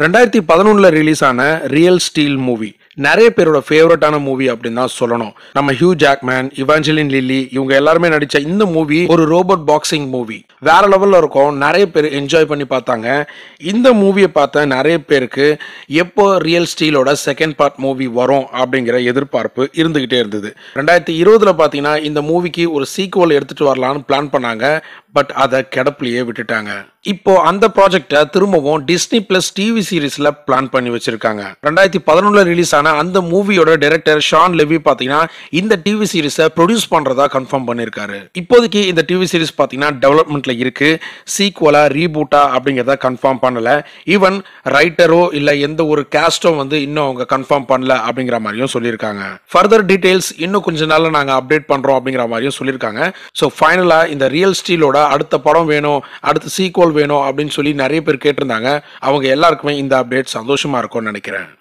ரெண்டாயிரத்தி பதினொன்னுல ரிலீஸ் ஆன ரியல் ஸ்டீல் மூவி நிறைய பேரோட ஃபேவரட்டான மூவி அப்படின்னு தான் சொல்லணும் நம்ம ஹியூ ஜாக்மேன் இவாஞ்சலின் லில்லி இவங்க எல்லாருமே நடித்த இந்த மூவி ஒரு ரோபோட் பாக்ஸிங் மூவி வேற லெவலில் இருக்கும் நிறைய பேர் என்ஜாய் பண்ணி பார்த்தாங்க இந்த மூவியை பார்த்த நிறைய பேருக்கு எப்போ ரியல் ஸ்டீலோட செகண்ட் பார்ட் மூவி வரும் அப்படிங்கிற எதிர்பார்ப்பு இருந்துகிட்டே இருந்தது ரெண்டாயிரத்தி இருபதுல பார்த்தீங்கன்னா இந்த மூவிக்கு ஒரு சீக்குவல் எடுத்துட்டு வரலான்னு பிளான் பண்ணாங்க பட் அதை கிடப்புலையே விட்டுட்டாங்க இப்போ அந்த ப்ராஜெக்டை திரும்பவும் டிஸ்னி பிளஸ் டிவி சீரீஸ்ல பிளான் பண்ணி வச்சிருக்காங்க ரெண்டாயிரத்தி பதினொன்னு ரிலீஸ் ஆன அந்த மூவியோட டைரக்டர் ஷான் லெவி பாத்தீங்கன்னா இந்த டிவி சீரீஸை ப்ரொடியூஸ் பண்றதா கன்ஃபார்ம் பண்ணியிருக்காரு இப்போதைக்கு இந்த டிவி சீரீஸ் பாத்தீங்கன்னா டெவலப்மெண்ட்ல இருக்கு சீக்வலா ரீபூட்டா அப்படிங்கிறத கன்ஃபார்ம் பண்ணல ஈவன் ரைட்டரோ இல்ல எந்த ஒரு கேஸ்டோ வந்து இன்னும் அவங்க கன்ஃபார்ம் பண்ணல அப்படிங்கிற மாதிரியும் சொல்லியிருக்காங்க ஃபர்தர் டீடைல்ஸ் இன்னும் கொஞ்ச நாள்ல நாங்க அப்டேட் பண்றோம் அப்படிங்கிற மாதிரியும் சொல்லியிருக்காங்க ஸோ ஃபைனலா இந்த ரியல் ஸ்டீலோட அடுத்த படம் வேணும் அடுத்த சீக்வல் வேணும் அப்படின்னு சொல்லி நிறைய பேர் கேட்டிருந்தாங்க அவங்க எல்லாருக்குமே இந்த அப்டேட் சந்தோஷமா இருக்கும்னு நினைக்கிறேன்